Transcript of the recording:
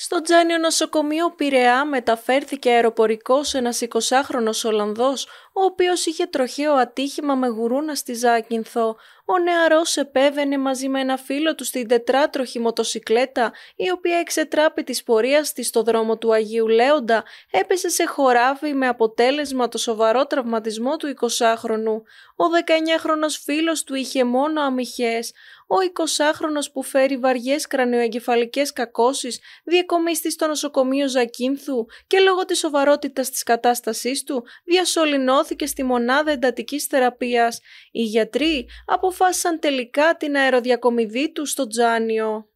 Στο Τζάνιο Νοσοκομείο Πειραιά μεταφέρθηκε αεροπορικός ένας 20χρονος Ολλανδός, ο οποίος είχε τροχαίο ατύχημα με γουρούνας στη Ζάκυνθο. Ο νεαρός επέβαινε μαζί με ένα φίλο του στην τετράτροχη μοτοσικλέτα, η οποία εξετράπη της πορείας της στο δρόμο του Αγίου Λέοντα, έπεσε σε χωράφι με αποτέλεσμα το σοβαρό τραυματισμό του 20χρονου. Ο 19χρονος φίλος του είχε μόνο αμυχές. Ο 20χρονος που φέρει βαριές κρανιοεγκεφαλικές κακώσεις μετακομίστη στο νοσοκομείο Ζακίνθου και λόγω της σοβαρότητας της κατάστασής του διασωληνώθηκε στη μονάδα εντατικής θεραπείας. Οι γιατροί αποφάσισαν τελικά την αεροδιακομιδή τους στο Τζάνιο.